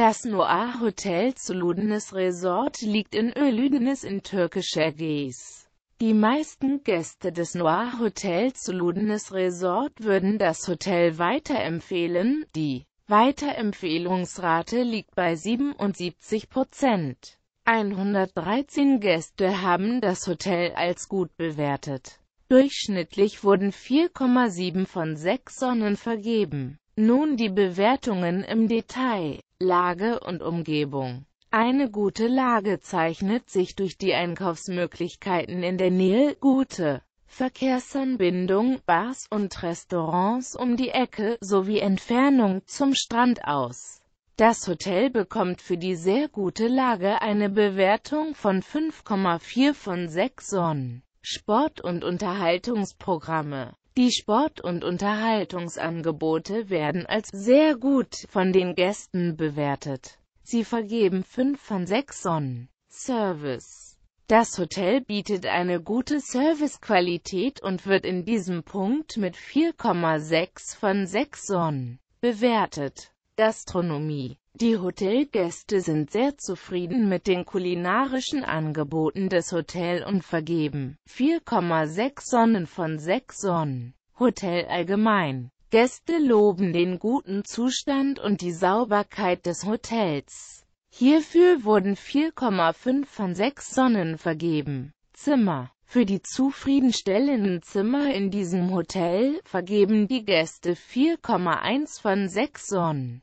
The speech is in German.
Das Noah Hotel zu Suludnes Resort liegt in Ölüdnes in türkischer Ägäis. Die meisten Gäste des Noir Hotel Suludnes Resort würden das Hotel weiterempfehlen, die Weiterempfehlungsrate liegt bei 77 Prozent. 113 Gäste haben das Hotel als gut bewertet. Durchschnittlich wurden 4,7 von 6 Sonnen vergeben. Nun die Bewertungen im Detail. Lage und Umgebung. Eine gute Lage zeichnet sich durch die Einkaufsmöglichkeiten in der Nähe, gute Verkehrsanbindung, Bars und Restaurants um die Ecke sowie Entfernung zum Strand aus. Das Hotel bekommt für die sehr gute Lage eine Bewertung von 5,4 von 6 Sonnen. Sport- und Unterhaltungsprogramme die Sport- und Unterhaltungsangebote werden als sehr gut von den Gästen bewertet. Sie vergeben 5 von 6 Sonnen. Service Das Hotel bietet eine gute Servicequalität und wird in diesem Punkt mit 4,6 von 6 Sonnen bewertet. Gastronomie die Hotelgäste sind sehr zufrieden mit den kulinarischen Angeboten des Hotel und vergeben 4,6 Sonnen von 6 Sonnen. Hotel allgemein. Gäste loben den guten Zustand und die Sauberkeit des Hotels. Hierfür wurden 4,5 von 6 Sonnen vergeben. Zimmer für die zufriedenstellenden Zimmer in diesem Hotel vergeben die Gäste 4,1 von 6 Sonnen.